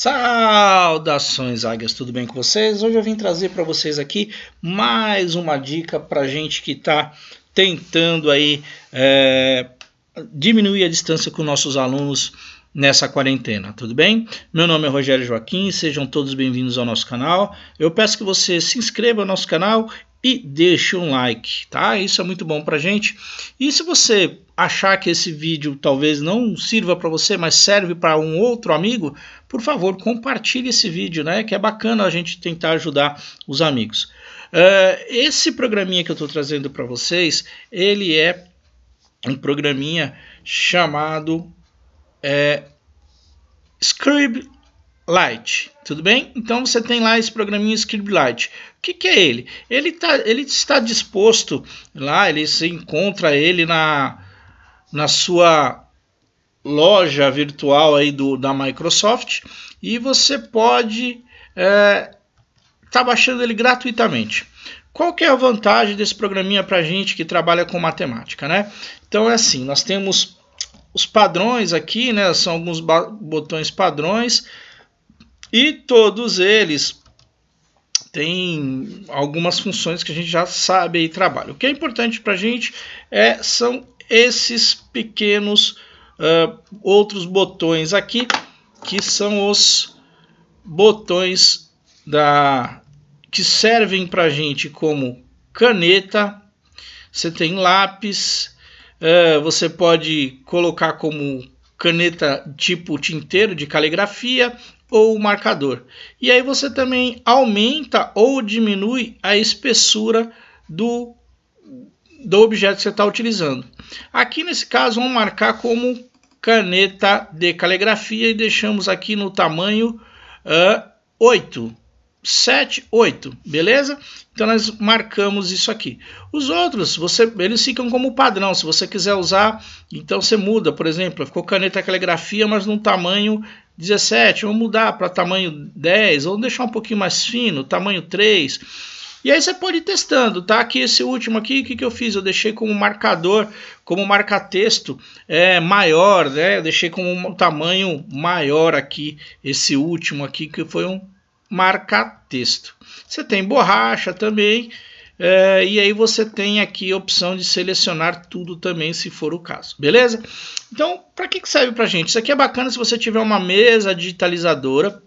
Saudações, águias, tudo bem com vocês? Hoje eu vim trazer para vocês aqui mais uma dica para gente que está tentando aí é, diminuir a distância com nossos alunos nessa quarentena, tudo bem? Meu nome é Rogério Joaquim, sejam todos bem-vindos ao nosso canal. Eu peço que você se inscreva no nosso canal e deixe um like, tá? Isso é muito bom para gente. E se você achar que esse vídeo talvez não sirva para você, mas serve para um outro amigo, por favor, compartilhe esse vídeo, né? Que é bacana a gente tentar ajudar os amigos. Uh, esse programinha que eu estou trazendo para vocês, ele é um programinha chamado é, Scribe Lite, tudo bem? Então você tem lá esse programinha Scribblite. O que, que, é ele? Ele, tá, ele está disposto lá, ele se encontra ele na, na sua loja virtual aí do, da Microsoft e você pode é, tá baixando ele gratuitamente. Qual que é a vantagem desse programinha para gente que trabalha com matemática, né? Então é assim, nós temos os padrões aqui, né? São alguns botões padrões e todos eles têm algumas funções que a gente já sabe e trabalha. O que é importante para a gente é, são esses pequenos uh, outros botões aqui, que são os botões da que servem para a gente como caneta, você tem lápis, uh, você pode colocar como caneta tipo tinteiro de caligrafia ou marcador. E aí você também aumenta ou diminui a espessura do, do objeto que você está utilizando. Aqui nesse caso vamos marcar como caneta de caligrafia e deixamos aqui no tamanho uh, ah, 8. 7, 8, beleza? Então nós marcamos isso aqui. Os outros, você, eles ficam como padrão. Se você quiser usar, então você muda. Por exemplo, ficou caneta caligrafia, mas num tamanho 17. Vamos mudar para tamanho 10, vou deixar um pouquinho mais fino, tamanho 3. E aí você pode ir testando, tá? Aqui esse último aqui, o que, que eu fiz? Eu deixei como marcador, como marca-texto é, maior, né? Eu deixei como um tamanho maior aqui, esse último aqui, que foi um marca texto. Você tem borracha também, é, e aí você tem aqui a opção de selecionar tudo também, se for o caso, beleza? Então, para que, que serve para gente? Isso aqui é bacana se você tiver uma mesa digitalizadora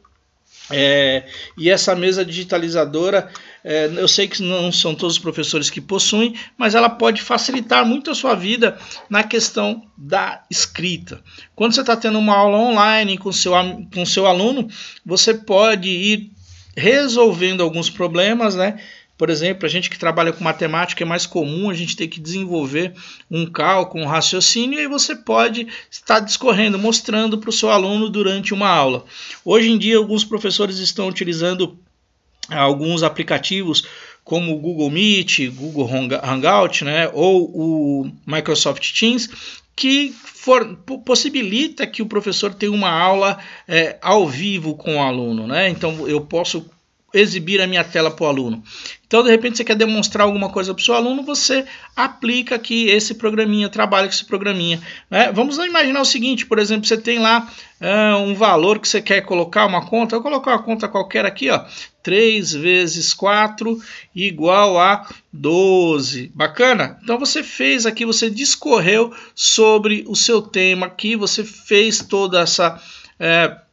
é, e essa mesa digitalizadora, é, eu sei que não são todos os professores que possuem, mas ela pode facilitar muito a sua vida na questão da escrita. Quando você está tendo uma aula online com seu, com seu aluno, você pode ir resolvendo alguns problemas, né? Por exemplo, a gente que trabalha com matemática é mais comum a gente ter que desenvolver um cálculo, um raciocínio, e aí você pode estar discorrendo, mostrando para o seu aluno durante uma aula. Hoje em dia, alguns professores estão utilizando ah, alguns aplicativos como o Google Meet, Google Hangout, né, ou o Microsoft Teams, que for, possibilita que o professor tenha uma aula é, ao vivo com o aluno, né? Então eu posso exibir a minha tela para o aluno. Então, de repente, você quer demonstrar alguma coisa para o seu aluno, você aplica aqui esse programinha, trabalha com esse programinha. Né? Vamos imaginar o seguinte, por exemplo, você tem lá uh, um valor que você quer colocar, uma conta. Eu vou colocar uma conta qualquer aqui, ó, 3 vezes 4 igual a 12. Bacana? Então, você fez aqui, você discorreu sobre o seu tema aqui, você fez toda essa... Uh,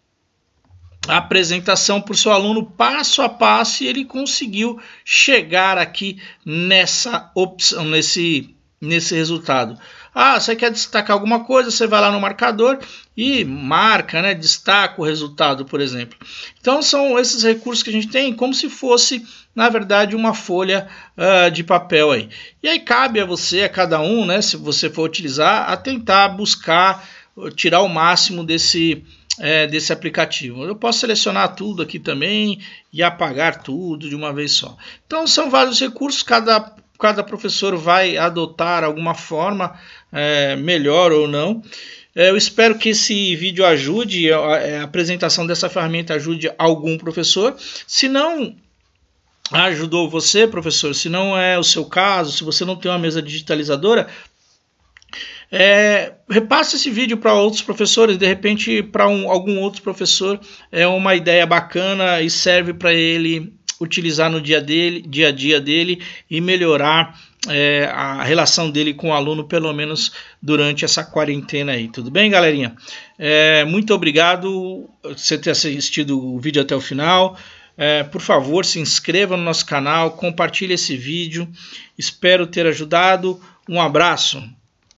apresentação para o seu aluno passo a passo e ele conseguiu chegar aqui nessa opção, nesse, nesse resultado. Ah, você quer destacar alguma coisa, você vai lá no marcador e marca, né, destaca o resultado, por exemplo. Então são esses recursos que a gente tem como se fosse, na verdade, uma folha uh, de papel aí. E aí cabe a você, a cada um, né, se você for utilizar, a tentar buscar tirar o máximo desse é, desse aplicativo. Eu posso selecionar tudo aqui também e apagar tudo de uma vez só. Então são vários recursos, cada, cada professor vai adotar alguma forma, é, melhor ou não. É, eu espero que esse vídeo ajude, a, a apresentação dessa ferramenta ajude algum professor. Se não, ajudou você, professor, se não é o seu caso, se você não tem uma mesa digitalizadora, é, repasse esse vídeo para outros professores, de repente para um, algum outro professor é uma ideia bacana e serve para ele utilizar no dia, dele, dia a dia dele e melhorar é, a relação dele com o aluno, pelo menos durante essa quarentena aí. Tudo bem, galerinha? É, muito obrigado por você ter assistido o vídeo até o final. É, por favor, se inscreva no nosso canal, compartilhe esse vídeo. Espero ter ajudado. Um abraço!